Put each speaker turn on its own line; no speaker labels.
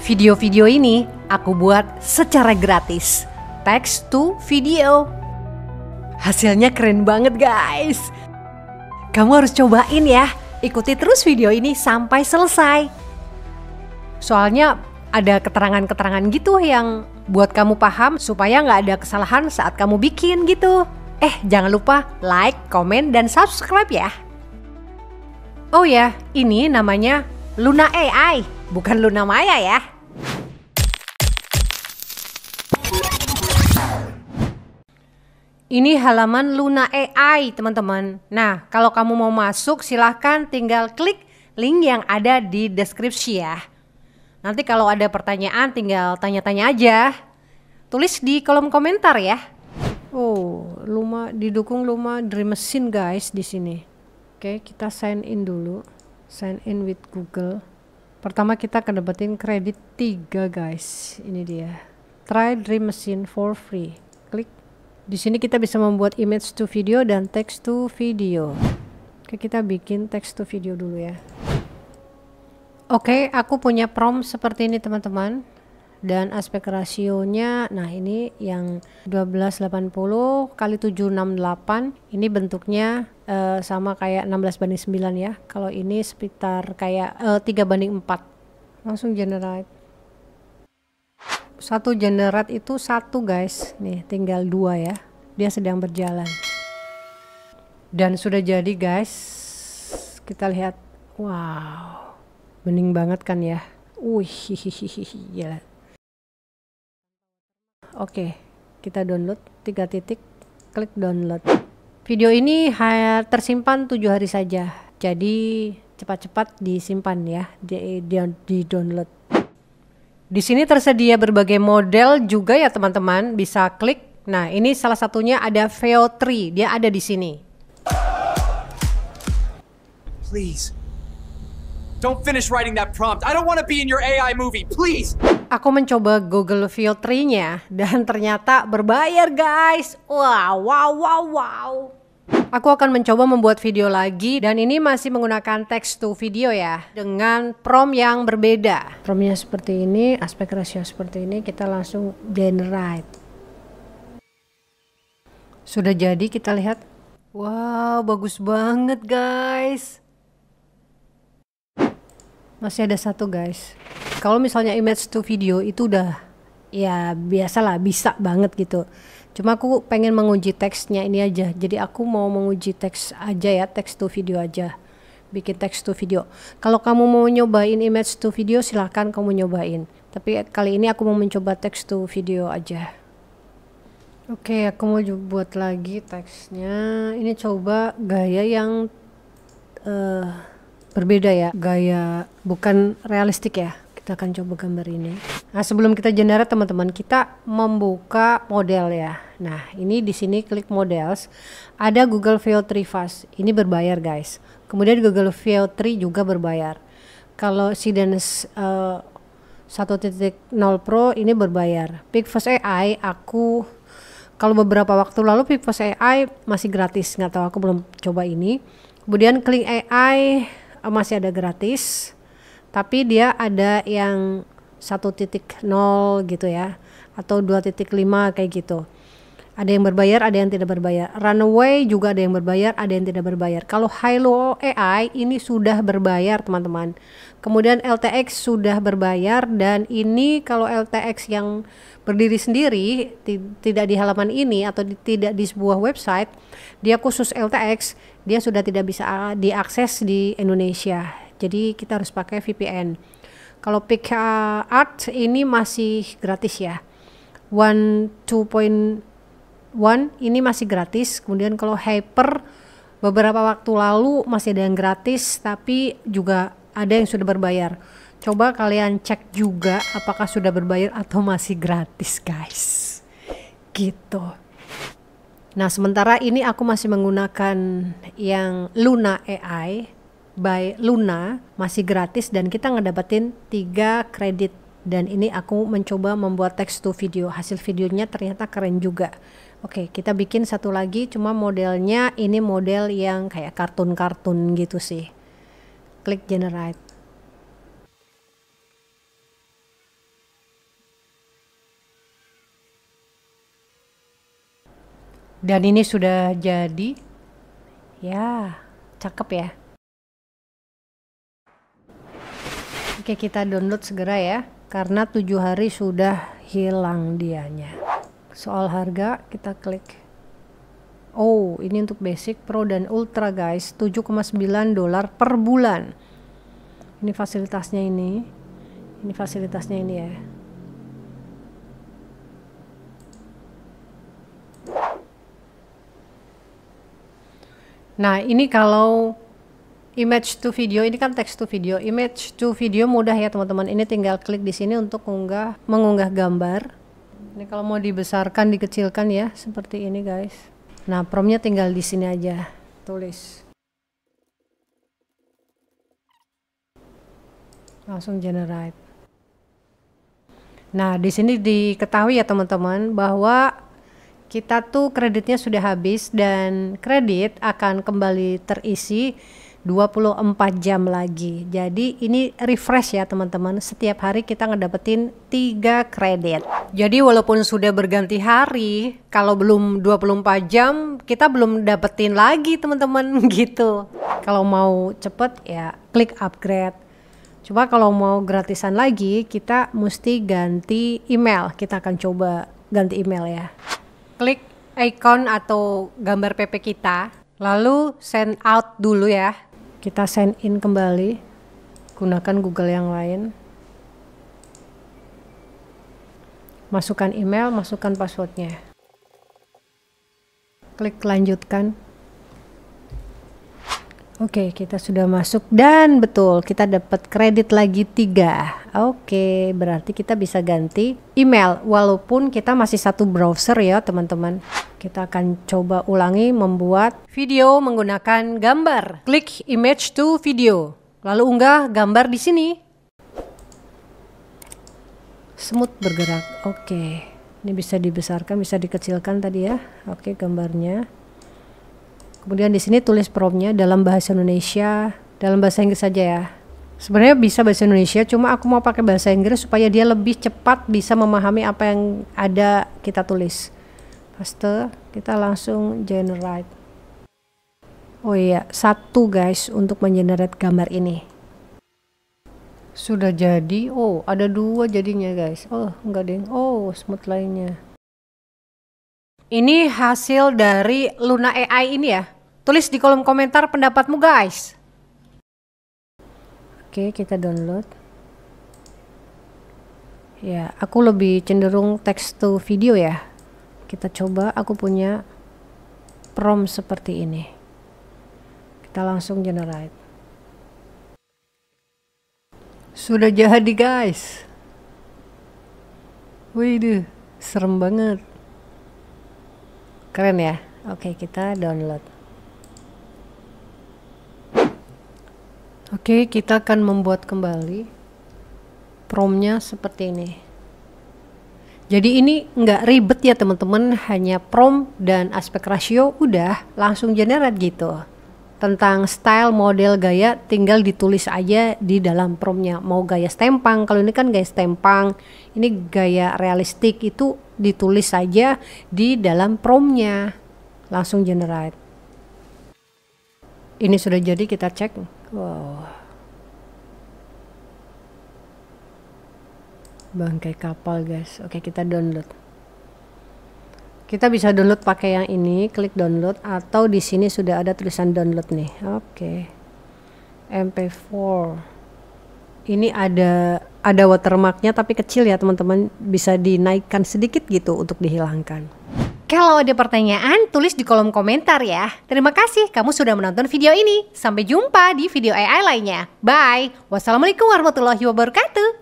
Video-video ini aku buat secara gratis, text to video. Hasilnya keren banget guys. Kamu harus cobain ya, ikuti terus video ini sampai selesai. Soalnya ada keterangan-keterangan gitu yang buat kamu paham supaya nggak ada kesalahan saat kamu bikin gitu. Eh, jangan lupa like, komen, dan subscribe ya. Oh ya, ini namanya Luna AI. Bukan Luna Maya ya. Ini halaman Luna AI teman-teman. Nah kalau kamu mau masuk silahkan tinggal klik link yang ada di deskripsi ya. Nanti kalau ada pertanyaan tinggal tanya-tanya aja. Tulis di kolom komentar ya. Oh, Luma didukung Luma Dream Machine guys di sini. Oke, kita sign in dulu. Sign in with Google. Pertama kita akan dapetin kredit 3 guys. Ini dia. Try Dream Machine for free. Klik. Di sini kita bisa membuat image to video dan text to video. Oke, kita bikin text to video dulu ya. Oke, aku punya prompt seperti ini teman-teman dan aspek rasionya nah ini yang 1280 kali 768 ini bentuknya uh, sama kayak 16 banding 9 ya. Kalau ini sekitar kayak uh, eh, 3 banding 4. Langsung generate. Satu generate itu satu guys. Nih, tinggal dua ya. Dia sedang berjalan. Dan sudah jadi guys. Kita lihat. Wow. Bening banget kan ya. Wih, gila. Oke, kita download tiga titik, klik download. Video ini hanya tersimpan tujuh hari saja, jadi cepat-cepat disimpan ya, di, di, di download. Di sini tersedia berbagai model juga ya teman-teman, bisa klik. Nah ini salah satunya ada VO3, dia ada di sini. Please, Don't finish writing that prompt. I don't want to be in your AI movie, please. Aku mencoba Google vio 3-nya dan ternyata berbayar, guys. Wow, wow, wow, wow. Aku akan mencoba membuat video lagi dan ini masih menggunakan text to video ya dengan prom yang berbeda. Promnya seperti ini, aspek rasio seperti ini, kita langsung generate. Sudah jadi kita lihat. Wow, bagus banget guys. Masih ada satu guys. Kalau misalnya image to video itu udah ya biasalah bisa banget gitu cuma aku pengen menguji teksnya ini aja jadi aku mau menguji teks aja ya teks to video aja bikin teks to video kalau kamu mau nyobain image to video silahkan kamu nyobain tapi kali ini aku mau mencoba teks to video aja oke okay, aku mau buat lagi teksnya ini coba gaya yang uh, berbeda ya gaya bukan realistik ya kita akan coba gambar ini ya. nah sebelum kita generate teman-teman kita membuka model ya nah ini di sini klik models ada Google Veo 3 Fast ini berbayar guys kemudian Google Veo 3 juga berbayar kalau Sidens uh, 1.0 Pro ini berbayar Picfast AI aku kalau beberapa waktu lalu Picfast AI masih gratis nggak tahu aku belum coba ini kemudian klik AI masih ada gratis tapi dia ada yang 1.0 gitu ya atau 2.5 kayak gitu. Ada yang berbayar, ada yang tidak berbayar. Runaway juga ada yang berbayar, ada yang tidak berbayar. Kalau Hilo AI ini sudah berbayar, teman-teman. Kemudian LTX sudah berbayar dan ini kalau LTX yang berdiri sendiri tidak di halaman ini atau di, tidak di sebuah website, dia khusus LTX, dia sudah tidak bisa ah, diakses di Indonesia jadi kita harus pakai VPN kalau PicArt ini masih gratis ya One 2.1 ini masih gratis kemudian kalau Hyper beberapa waktu lalu masih ada yang gratis tapi juga ada yang sudah berbayar coba kalian cek juga apakah sudah berbayar atau masih gratis guys gitu nah sementara ini aku masih menggunakan yang Luna AI by Luna masih gratis dan kita ngedapetin 3 kredit dan ini aku mencoba membuat text to video hasil videonya ternyata keren juga oke kita bikin satu lagi cuma modelnya ini model yang kayak kartun-kartun gitu sih klik generate dan ini sudah jadi ya cakep ya Oke, kita download segera ya, karena tujuh hari sudah hilang dianya. Soal harga, kita klik. Oh, ini untuk basic, pro dan ultra guys, 7,9 dolar per bulan. Ini fasilitasnya ini. Ini fasilitasnya ini ya. Nah, ini kalau image to video ini kan text to video image to video mudah ya teman-teman ini tinggal klik di sini untuk mengunggah mengunggah gambar ini kalau mau dibesarkan dikecilkan ya seperti ini guys nah promnya tinggal di sini aja tulis langsung generate nah di sini diketahui ya teman-teman bahwa kita tuh kreditnya sudah habis dan kredit akan kembali terisi 24 jam lagi. Jadi ini refresh ya teman-teman. Setiap hari kita ngedapetin 3 kredit. Jadi walaupun sudah berganti hari, kalau belum 24 jam kita belum dapetin lagi teman-teman gitu. Kalau mau cepet ya klik upgrade. Coba kalau mau gratisan lagi kita mesti ganti email. Kita akan coba ganti email ya. Klik icon atau gambar PP kita, lalu send out dulu ya kita sign in kembali gunakan Google yang lain masukkan email masukkan passwordnya klik lanjutkan Oke, okay, kita sudah masuk dan betul kita dapat kredit lagi tiga. Oke, okay, berarti kita bisa ganti email walaupun kita masih satu browser ya teman-teman. Kita akan coba ulangi membuat video menggunakan gambar. Klik image to video, lalu unggah gambar di sini. Semut bergerak. Oke, okay. ini bisa dibesarkan, bisa dikecilkan tadi ya. Oke, gambarnya. Kemudian di sini tulis promptnya dalam bahasa Indonesia, dalam bahasa Inggris saja ya. Sebenarnya bisa bahasa Indonesia, cuma aku mau pakai bahasa Inggris supaya dia lebih cepat bisa memahami apa yang ada kita tulis. Paste, kita langsung generate. Oh iya, satu guys untuk mengenerate gambar ini. Sudah jadi. Oh, ada dua jadinya guys. Oh, enggak deh. Oh, smooth lainnya. Ini hasil dari Luna AI ini ya. Tulis di kolom komentar pendapatmu guys. Oke, kita download. Ya, aku lebih cenderung text to video ya. Kita coba aku punya prompt seperti ini. Kita langsung generate. Sudah jadi guys. Wih, serem banget keren ya oke kita download oke kita akan membuat kembali promnya seperti ini jadi ini nggak ribet ya teman-teman hanya prom dan aspek rasio udah langsung generate gitu tentang style, model, gaya tinggal ditulis aja di dalam promnya. Mau gaya stempang, kalau ini kan gaya stempang, ini gaya realistik itu ditulis saja di dalam promnya. Langsung generate. Ini sudah jadi kita cek. Wow. Bangkai kapal guys. Oke, kita download. Kita bisa download pakai yang ini, klik download atau di sini sudah ada tulisan download nih. Oke. Okay. MP4. Ini ada ada watermarknya tapi kecil ya teman-teman, bisa dinaikkan sedikit gitu untuk dihilangkan. Kalau ada pertanyaan, tulis di kolom komentar ya. Terima kasih kamu sudah menonton video ini. Sampai jumpa di video AI lainnya. Bye. Wassalamualaikum warahmatullahi wabarakatuh.